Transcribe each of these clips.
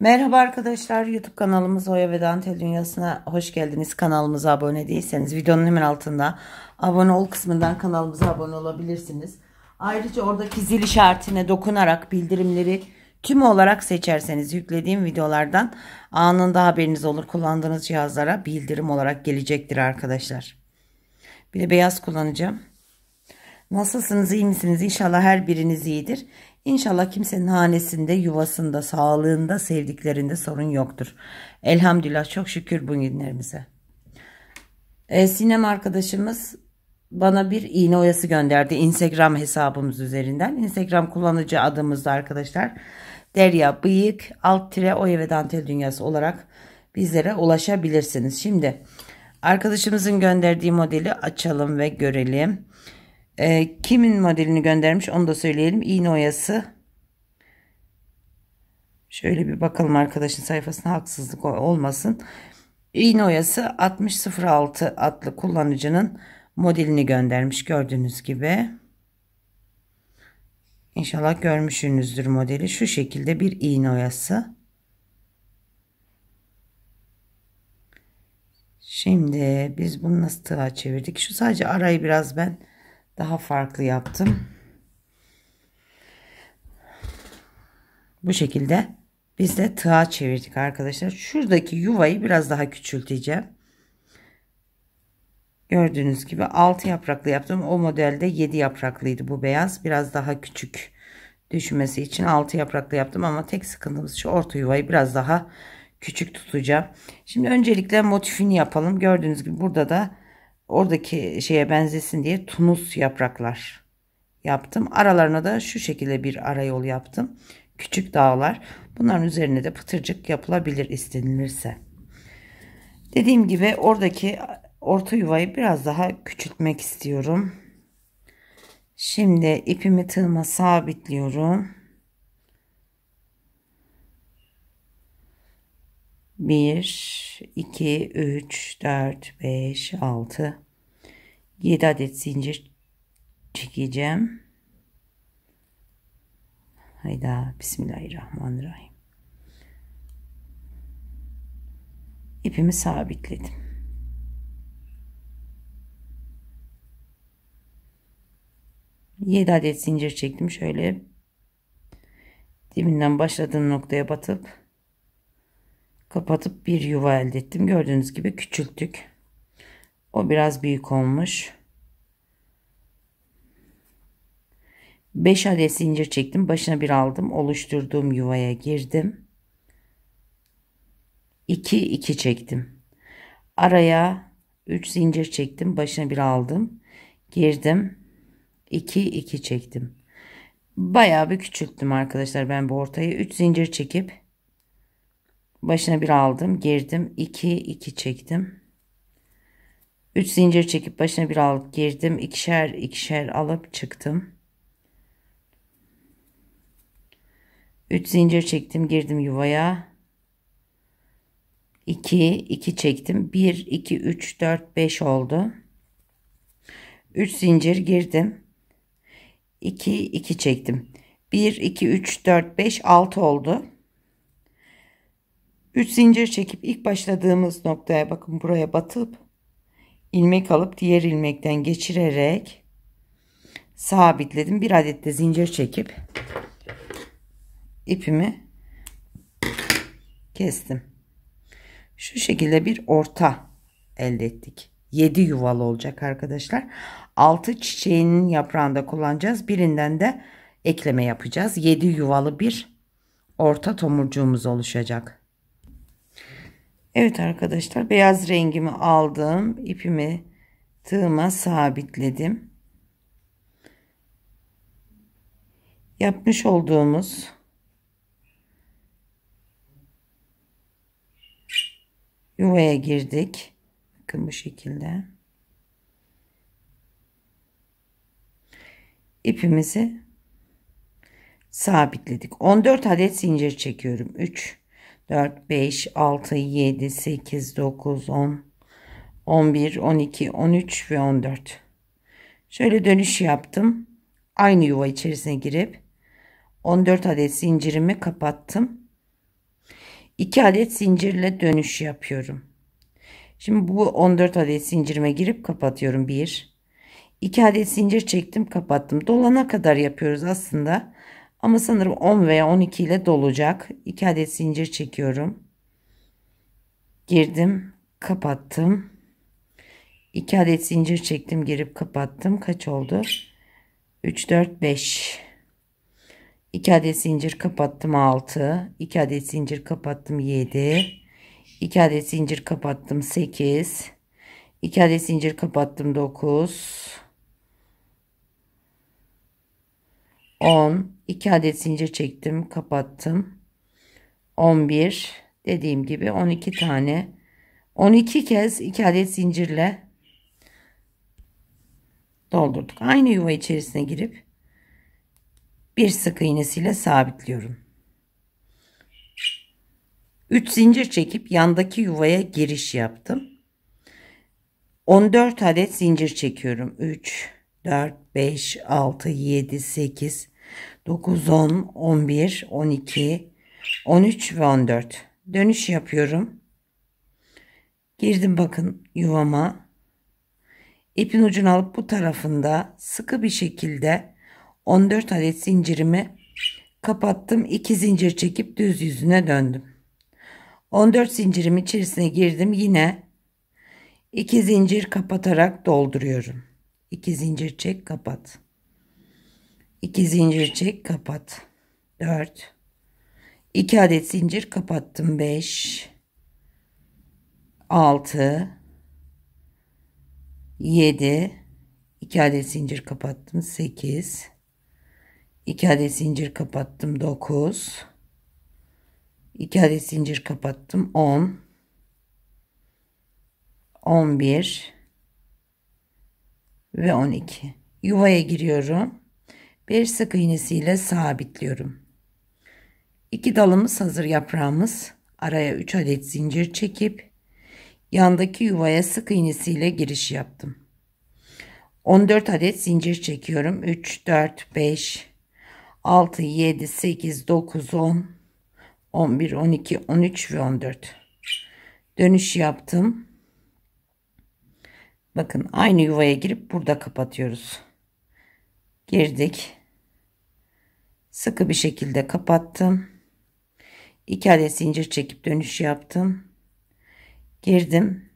Merhaba arkadaşlar YouTube kanalımız Oya ve Dantel Dünyası'na hoş geldiniz. Kanalımıza abone değilseniz videonun hemen altında abone ol kısmından kanalımıza abone olabilirsiniz. Ayrıca oradaki zil işaretine dokunarak bildirimleri tüm olarak seçerseniz yüklediğim videolardan anında haberiniz olur. Kullandığınız cihazlara bildirim olarak gelecektir arkadaşlar. Bir de beyaz kullanacağım. Nasılsınız iyi misiniz? İnşallah her biriniz iyidir. İnşallah kimsenin hanesinde, yuvasında, sağlığında, sevdiklerinde sorun yoktur. Elhamdülillah çok şükür bu günlerimize. Ee, Sinem arkadaşımız bana bir iğne oyası gönderdi Instagram hesabımız üzerinden. Instagram kullanıcı adımız da arkadaşlar. Derya Bıyık alt tire oya ve dantel dünyası olarak bizlere ulaşabilirsiniz. Şimdi arkadaşımızın gönderdiği modeli açalım ve görelim. E, kimin modelini göndermiş onu da söyleyelim. İğne oyası. Şöyle bir bakalım arkadaşın sayfasına haksızlık olmasın. İğne oyası 6006 adlı kullanıcının modelini göndermiş gördüğünüz gibi. İnşallah görmüşsünüzdür modeli. Şu şekilde bir iğne oyası. Şimdi biz bunu nasıl tığa çevirdik? Şu sadece arayı biraz ben daha farklı yaptım. Bu şekilde biz de tığa çevirdik arkadaşlar. Şuradaki yuvayı biraz daha küçülteceğim. Gördüğünüz gibi 6 yapraklı yaptım. O modelde 7 yapraklıydı bu beyaz. Biraz daha küçük düşmesi için 6 yapraklı yaptım ama tek sıkıntımız şu orta yuvayı biraz daha küçük tutacağım. Şimdi öncelikle motifini yapalım. Gördüğünüz gibi burada da oradaki şeye benzesin diye tunus yapraklar yaptım. Aralarına da şu şekilde bir arayol yaptım. Küçük dağlar. Bunların üzerine de pıtırcık yapılabilir istenilirse. Dediğim gibi oradaki orta yuvayı biraz daha küçültmek istiyorum. Şimdi ipimi tığıma sabitliyorum. 1, 2, 3, 4, 5, 6, 7 adet zincir çekeceğim. Hayda Bismillahirrahmanirrahim. İpimi sabitledim. Yedi adet zincir çektim. Şöyle dibinden başladığım noktaya batıp kapatıp bir yuva elde ettim. Gördüğünüz gibi küçülttük. O biraz büyük olmuş. 5 adet zincir çektim. Başına bir aldım. Oluşturduğum yuvaya girdim. 2 2 çektim. Araya 3 zincir çektim. Başına bir aldım. Girdim. 2 2 çektim. Bayağı bir küçülttüm arkadaşlar ben bu ortayı. 3 zincir çekip Başına bir aldım. Girdim. 2 2 çektim. 3 zincir çekip başına bir alıp girdim. ikişer ikişer alıp çıktım. 3 zincir çektim. Girdim yuvaya. 2 2 çektim. 1 2 3 4 5 oldu. 3 zincir girdim. 2 2 çektim. 1 2 3 4 5 6 oldu. 3 zincir çekip ilk başladığımız noktaya bakın buraya batıp ilmek alıp diğer ilmekten geçirerek sabitledim. Bir adet de zincir çekip ipimi kestim. Şu şekilde bir orta elde ettik. 7 yuvalı olacak arkadaşlar. 6 çiçeğinin yaprağında kullanacağız. Birinden de ekleme yapacağız. 7 yuvalı bir orta tomurcuğumuz oluşacak. Evet arkadaşlar beyaz rengimi aldım. ipimi tığıma sabitledim. Yapmış olduğumuz yuvaya girdik. Bakın bu şekilde. İpimizi sabitledik. 14 adet zincir çekiyorum. 3 4, 5, 6, 7, 8, 9, 10, 11, 12, 13 ve 14. Şöyle dönüş yaptım. Aynı yuva içerisine girip 14 adet zincirimi kapattım. 2 adet zincirle dönüş yapıyorum. Şimdi bu 14 adet zincirime girip kapatıyorum. 1 2 adet zincir çektim, kapattım. Dolana kadar yapıyoruz aslında. Ama sanırım 10 veya 12 ile dolacak. 2 adet zincir çekiyorum. Girdim, kapattım. 2 adet zincir çektim, girip kapattım. Kaç oldu? 3 4 5. 2 adet zincir kapattım 6. 2 adet zincir kapattım 7. 2 adet zincir kapattım 8. 2 adet zincir kapattım 9. 10 2 adet zincir çektim kapattım 11 dediğim gibi 12 tane 12 kez 2 adet zincirle doldurduk aynı yuva içerisine girip bir sık iğnesiyle sabitliyorum 3 zincir çekip yandaki yuvaya giriş yaptım 14 adet zincir çekiyorum 3 4 5 6 7 8 9, 10, 11, 12, 13 ve 14. Dönüş yapıyorum. Girdim bakın yuvama. İpin ucunu alıp bu tarafında sıkı bir şekilde 14 adet zincirimi kapattım. 2 zincir çekip düz yüzüne döndüm. 14 zincirim içerisine girdim. Yine 2 zincir kapatarak dolduruyorum. 2 zincir çek kapat. 2 zincir çek kapat 4 2 adet zincir kapattım 5 6 7 2 adet zincir kapattım 8 2 adet zincir kapattım 9 2 adet zincir kapattım 10 11 ve 12 yuvaya giriyorum bir sık iğnesiyle sabitliyorum. İki dalımız hazır yaprağımız. Araya 3 adet zincir çekip yandaki yuvaya sık iğnesiyle giriş yaptım. 14 adet zincir çekiyorum. 3, 4, 5, 6, 7, 8, 9, 10, 11, 12, 13 ve 14. Dönüş yaptım. Bakın aynı yuvaya girip burada kapatıyoruz. Girdik sıkı bir şekilde kapattım 2 adet zincir çekip dönüş yaptım girdim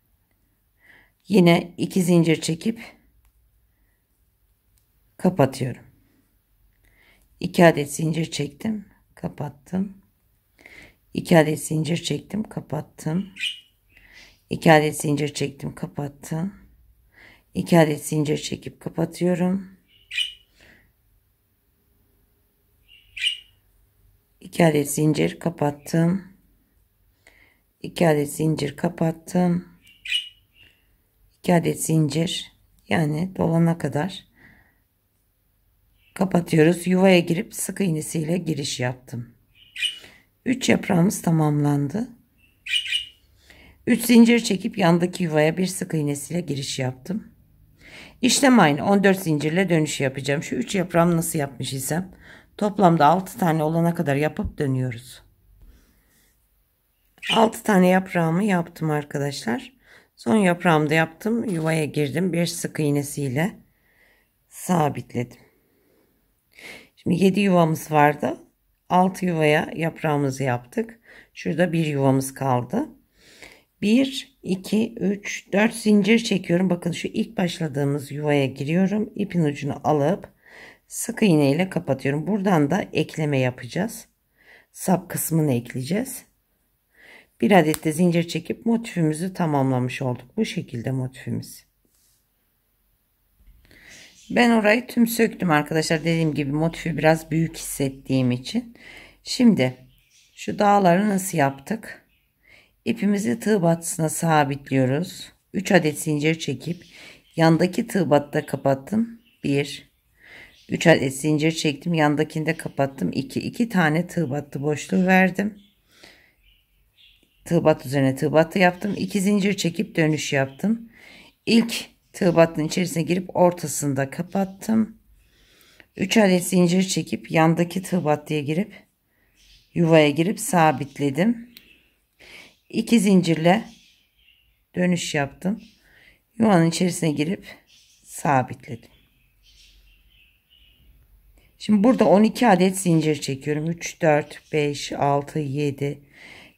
yine 2 zincir çekip kapatıyorum 2 adet zincir çektim kapattım 2 adet zincir çektim kapattım 2 adet zincir çektim kapattım 2 adet zincir çekip kapatıyorum 2 adet zincir kapattım 2 adet zincir kapattım 2 adet zincir yani dolana kadar kapatıyoruz yuvaya girip sık iğnesiyle giriş yaptım 3 yaprağımız tamamlandı 3 zincir çekip yandaki yuvaya bir sık iğnesiyle giriş yaptım İşlem aynı 14 zincirle dönüş yapacağım şu 3 yaprağım nasıl yapmış isem Toplamda 6 tane olana kadar yapıp dönüyoruz. 6 tane yaprağımı yaptım arkadaşlar. Son yaprağımı da yaptım. Yuvaya girdim. Bir sık iğnesiyle sabitledim. Şimdi 7 yuvamız vardı. 6 yuvaya yaprağımızı yaptık. Şurada bir yuvamız kaldı. 1, 2, 3, 4 zincir çekiyorum. Bakın şu ilk başladığımız yuvaya giriyorum. İpin ucunu alıp sık iğne ile kapatıyorum. Buradan da ekleme yapacağız. Sap kısmını ekleyeceğiz. Bir adet de zincir çekip motifimizi tamamlamış olduk. Bu şekilde motifimiz. Ben orayı tüm söktüm arkadaşlar. Dediğim gibi motifi biraz büyük hissettiğim için. Şimdi şu dağları nasıl yaptık? İpimizi tığ batısına sabitliyoruz. 3 adet zincir çekip yandaki tığ battı kapattım. 1 3 adet zincir çektim. Yandakini de kapattım. 2 2 tane tığ battı boşluğu verdim. Tığ bat üzerine tığ battı yaptım. 2 zincir çekip dönüş yaptım. İlk tığ battının içerisine girip ortasında kapattım. 3 adet zincir çekip yandaki tığ battıya girip yuvaya girip sabitledim. 2 zincirle dönüş yaptım. Yuvanın içerisine girip sabitledim. Şimdi burada 12 adet zincir çekiyorum. 3, 4, 5, 6, 7,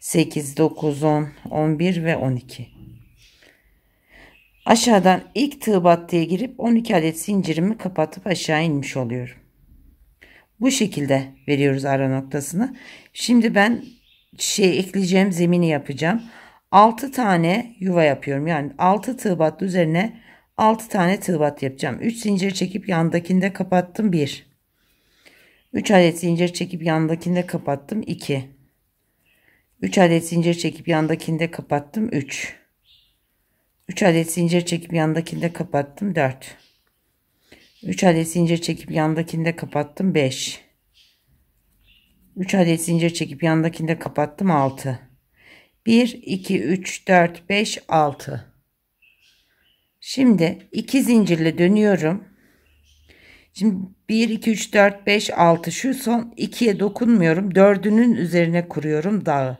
8, 9, 10, 11 ve 12. Aşağıdan ilk tığ battıya girip 12 adet zincirimi kapatıp aşağı inmiş oluyorum. Bu şekilde veriyoruz ara noktasını. Şimdi ben şey ekleyeceğim zemini yapacağım. 6 tane yuva yapıyorum. Yani 6 tığ battı üzerine 6 tane tığ battı yapacağım. 3 zincir çekip yandakinde kapattım 1. 3 adet zincir çekip yandakinde kapattım 2 3 adet zincir çekip yandakinde kapattım 3 3 adet zincir çekip yandakinde kapattım 4 3 adet zincir çekip yandakinde kapattım 5 3 adet zincir çekip yandakinde kapattım 6 1 2 3 4 5 6 şimdi 2 zincirle dönüyorum Şimdi 1, 2, 3, 4, 5, 6 şu son 2'ye dokunmuyorum. 4'ünün üzerine kuruyorum dağı.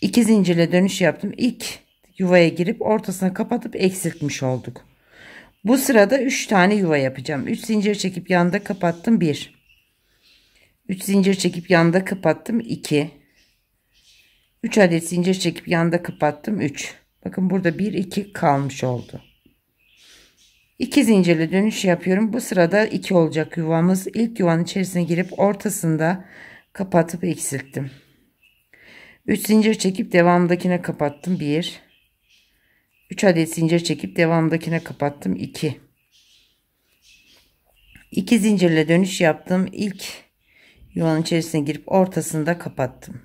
2 zincirle dönüş yaptım. İlk yuvaya girip ortasına kapatıp eksiltmiş olduk. Bu sırada 3 tane yuva yapacağım. 3 zincir çekip yanda kapattım 1. 3 zincir çekip yanda kapattım 2. 3 adet zincir çekip yanda kapattım 3. Bakın burada 1 2 kalmış oldu. 2 zincirli dönüş yapıyorum. Bu sırada 2 olacak yuvamız. İlk yuvanın içerisine girip ortasında kapatıp eksilttim. 3 zincir çekip devamdakine kapattım. 1 3 adet zincir çekip devamdakine kapattım. 2 2 zincirle dönüş yaptım. İlk yuvanın içerisine girip ortasında kapattım.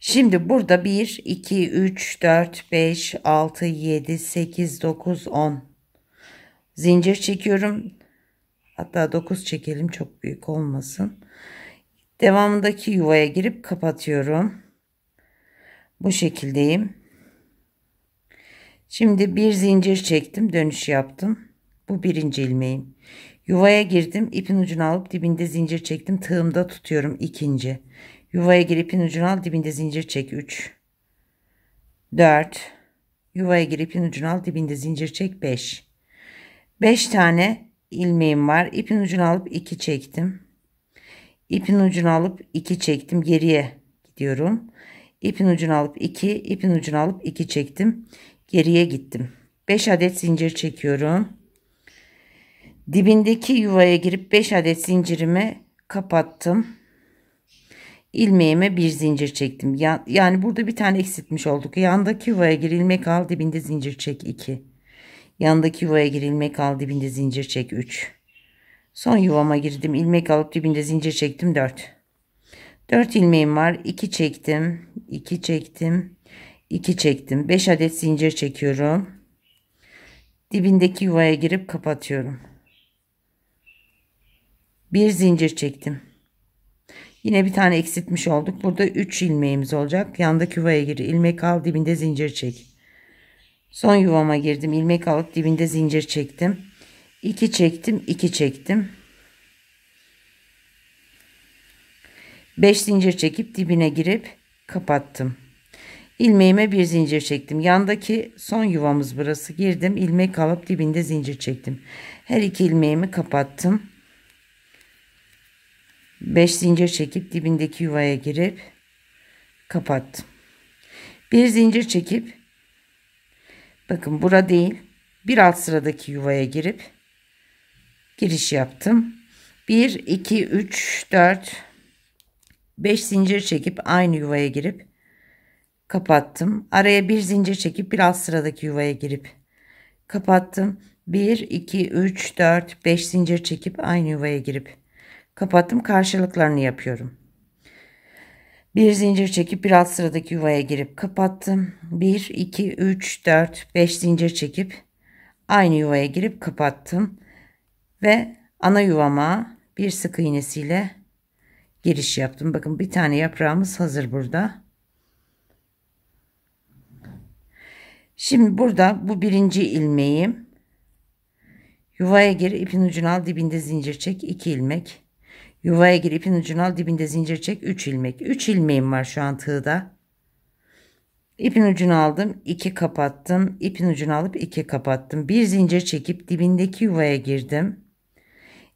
Şimdi burada 1 2 3 4 5 6 7 8 9 10 zincir çekiyorum. Hatta 9 çekelim çok büyük olmasın. Devamındaki yuvaya girip kapatıyorum. Bu şekildeyim. Şimdi bir zincir çektim dönüş yaptım. Bu birinci ilmeğim. Yuvaya girdim ipin ucunu alıp dibinde zincir çektim. Tığımda tutuyorum ikinci. Yuvaya gir ipin ucunu al dibinde zincir çek 3. 4. Yuvaya gir ipin ucunu al dibinde zincir çek 5. 5 tane ilmeğim var. İpin ucunu alıp 2 çektim. İpin ucunu alıp 2 çektim. Geriye gidiyorum. İpin ucunu alıp 2, ipin ucunu alıp 2 çektim. Geriye gittim. 5 adet zincir çekiyorum. Dibindeki yuvaya girip 5 adet zincirimi kapattım. İlmeğime bir zincir çektim. Yani burada bir tane eksiltmiş olduk. Yandaki yuvaya gir, ilmek al, dibinde zincir çek 2. Yandaki yuvaya gir ilmek al dibinde zincir çek 3. Son yuvama girdim ilmek alıp dibinde zincir çektim 4. 4 ilmeğim var 2 çektim 2 çektim 2 çektim 5 adet zincir çekiyorum. Dibindeki yuvaya girip kapatıyorum. Bir zincir çektim. Yine bir tane eksiltmiş olduk. Burada 3 ilmeğimiz olacak. Yandaki yuvaya gir ilmek al dibinde zincir çek. Son yuvama girdim. ilmek alıp dibinde zincir çektim. 2 çektim, 2 çektim. 5 zincir çekip dibine girip kapattım. İlmeğime bir zincir çektim. Yandaki son yuvamız burası. Girdim, ilmek alıp dibinde zincir çektim. Her iki ilmeğimi kapattım. 5 zincir çekip dibindeki yuvaya girip kapattım. Bir zincir çekip Bakın bura değil. Bir alt sıradaki yuvaya girip giriş yaptım. 1, 2, 3, 4, 5 zincir çekip aynı yuvaya girip kapattım. Araya bir zincir çekip bir alt sıradaki yuvaya girip kapattım. 1, 2, 3, 4, 5 zincir çekip aynı yuvaya girip kapattım. Karşılıklarını yapıyorum. Bir zincir çekip bir alt sıradaki yuvaya girip kapattım. 1, 2, 3, 4, 5 zincir çekip aynı yuvaya girip kapattım. Ve ana yuvama bir sık iğnesiyle giriş yaptım. Bakın bir tane yaprağımız hazır burada. Şimdi burada bu birinci ilmeğim. Yuvaya gir, ipin ucunu al, dibinde zincir çek, 2 ilmek. Yuvaya gir ipin ucunu al dibinde zincir çek 3 ilmek. 3 ilmeğim var şu an tığda. İpin ucunu aldım 2 kapattım. İpin ucunu alıp 2 kapattım. Bir zincir çekip dibindeki yuvaya girdim.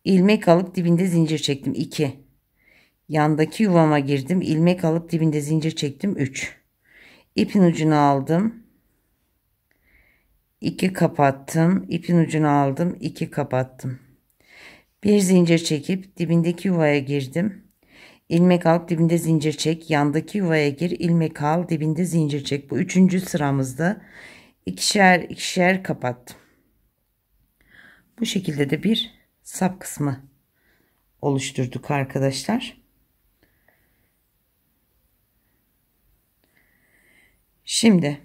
İlmek alıp dibinde zincir çektim 2. Yandaki yuvama girdim. ilmek alıp dibinde zincir çektim 3. İpin ucunu aldım. 2 kapattım. İpin ucunu aldım. 2 kapattım. Bir zincir çekip dibindeki yuvaya girdim. İlmek al dibinde zincir çek. Yandaki yuvaya gir. ilmek al dibinde zincir çek. Bu üçüncü sıramızda ikişer ikişer kapattım. Bu şekilde de bir sap kısmı oluşturduk arkadaşlar. Şimdi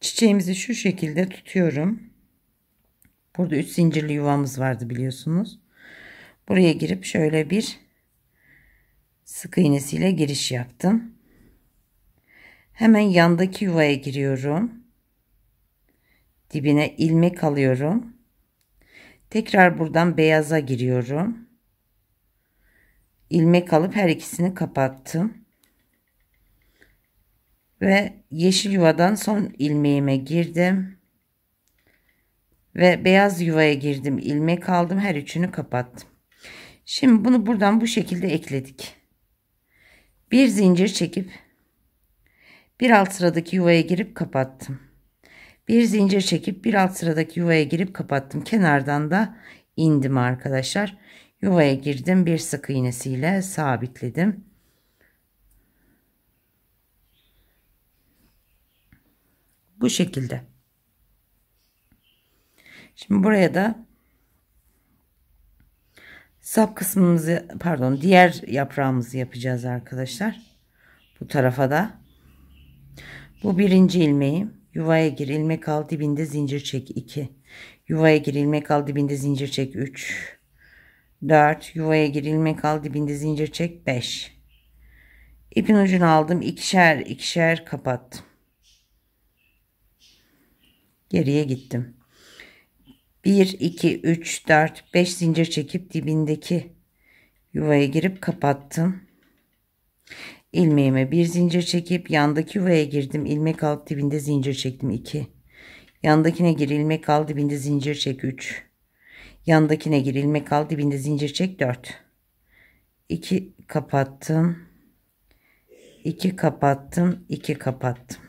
çiçeğimizi şu şekilde tutuyorum. Burada 3 zincirli yuvamız vardı biliyorsunuz. Buraya girip şöyle bir sık iğnesiyle giriş yaptım. Hemen yandaki yuvaya giriyorum. Dibine ilmek alıyorum. Tekrar buradan beyaza giriyorum. İlmek alıp her ikisini kapattım. Ve yeşil yuvadan son ilmeğime girdim ve beyaz yuvaya girdim. ilmek aldım. Her üçünü kapattım. Şimdi bunu buradan bu şekilde ekledik. Bir zincir çekip bir alt sıradaki yuvaya girip kapattım. Bir zincir çekip bir alt sıradaki yuvaya girip kapattım. Kenardan da indim arkadaşlar. Yuvaya girdim. Bir sık iğnesiyle sabitledim. Bu şekilde. Şimdi buraya da sap kısmımızı pardon diğer yaprağımızı yapacağız arkadaşlar. Bu tarafa da. Bu birinci ilmeğim. Yuvaya gir ilmek al dibinde zincir çek 2. Yuvaya gir ilmek al dibinde zincir çek 3. 4. Yuvaya gir ilmek al dibinde zincir çek 5. İpin ucunu aldım. ikişer ikişer kapattım. Geriye gittim. 1, 2, 3, 4, 5 zincir çekip dibindeki yuvaya girip kapattım. Ilmeğime bir zincir çekip yandaki yuvaya girdim. ilmek alt dibinde zincir çektim 2. Yandakine gir ilmek al dibinde zincir çek 3. Yandakine gir ilmek al dibinde zincir çek 4. 2 kapattım. 2 kapattım. 2 kapattım.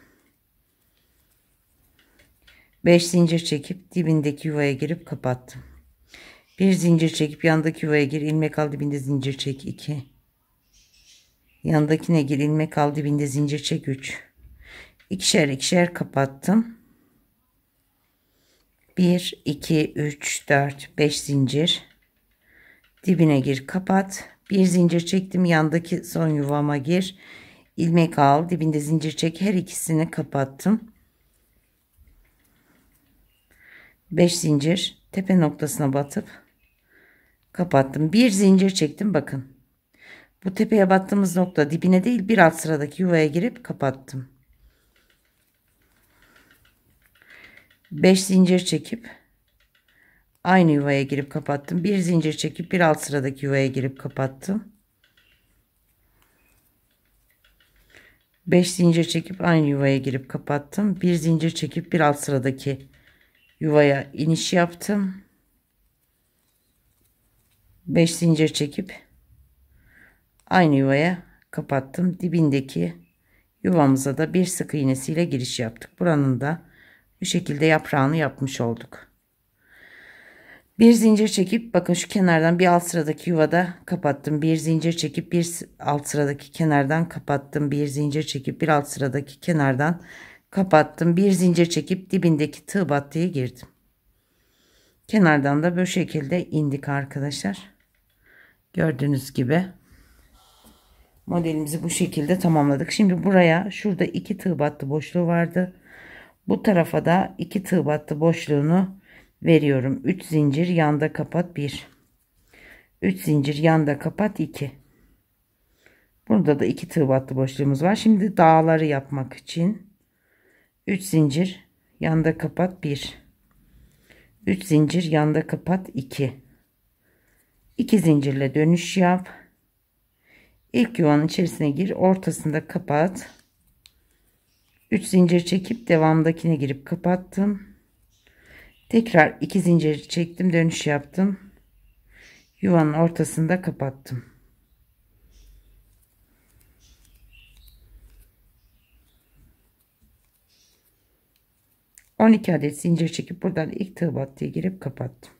5 zincir çekip dibindeki yuvaya girip kapattım. Bir zincir çekip yandaki yuvaya gir, ilmek al dibinde zincir çek 2. Yandakine gir, ilmek al dibinde zincir çek 3. İkişer ikişer kapattım. 1 2 3 4 5 zincir. Dibine gir, kapat. Bir zincir çektim, yandaki son yuvama gir. ilmek al, dibinde zincir çek. Her ikisini kapattım. 5 zincir tepe noktasına batıp kapattım. Bir zincir çektim bakın. Bu tepeye battığımız nokta dibine değil bir alt sıradaki yuvaya girip kapattım. 5 zincir çekip aynı yuvaya girip kapattım. Bir zincir çekip bir alt sıradaki yuvaya girip kapattım. 5 zincir çekip aynı yuvaya girip kapattım. Bir zincir çekip bir alt sıradaki yuvaya iniş yaptım. 5 zincir çekip aynı yuvaya kapattım. Dibindeki yuvamıza da bir sık iğnesiyle giriş yaptık. Buranın da bu şekilde yaprağını yapmış olduk. Bir zincir çekip bakın şu kenardan bir alt sıradaki yuvada kapattım. Bir zincir çekip bir alt sıradaki kenardan kapattım. Bir zincir çekip bir alt sıradaki kenardan Kapattım bir zincir çekip dibindeki tığ battıya girdim. Kenardan da böyle şekilde indik arkadaşlar. Gördüğünüz gibi modelimizi bu şekilde tamamladık. Şimdi buraya şurada iki tığ battı boşluğu vardı. Bu tarafa da iki tığ battı boşluğunu veriyorum. 3 zincir yanda kapat 1. 3 zincir yanda kapat 2. Burada da iki tığ battı boşluğumuz var. Şimdi dağları yapmak için 3 zincir yanda kapat 1 3 zincir yanda kapat 2 2 zincirle dönüş yap ilk yuvanın içerisine gir ortasında kapat 3 zincir çekip devamdakine girip kapattım tekrar 2 zincir çektim dönüş yaptım yuvanın ortasında kapattım 12 adet zincir çekip buradan ilk tığ battıya girip kapattım.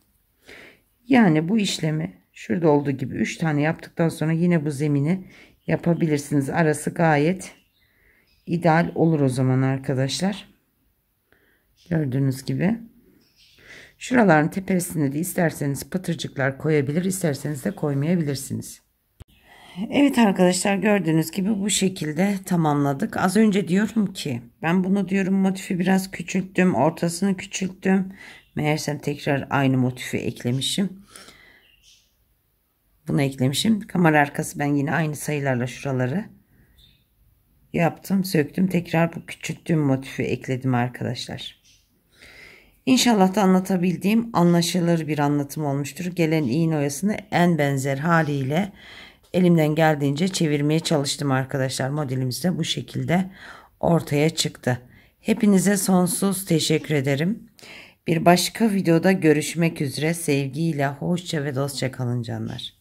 Yani bu işlemi şurada olduğu gibi 3 tane yaptıktan sonra yine bu zemini yapabilirsiniz. Arası gayet ideal olur o zaman arkadaşlar. Gördüğünüz gibi. Şuraların tepesinde de isterseniz pıtırcıklar koyabilir, isterseniz de koymayabilirsiniz. Evet arkadaşlar gördüğünüz gibi bu şekilde tamamladık. Az önce diyorum ki ben bunu diyorum motifi biraz küçülttüm. Ortasını küçülttüm. Meğersem tekrar aynı motifi eklemişim. Bunu eklemişim. Kamera arkası ben yine aynı sayılarla şuraları yaptım. Söktüm. Tekrar bu küçülttüğüm motifi ekledim arkadaşlar. İnşallah da anlatabildiğim anlaşılır bir anlatım olmuştur. Gelen iğne oyasını en benzer haliyle elimden geldiğince çevirmeye çalıştım arkadaşlar. Modelimiz de bu şekilde ortaya çıktı. Hepinize sonsuz teşekkür ederim. Bir başka videoda görüşmek üzere. Sevgiyle, hoşça ve dostça kalın canlar.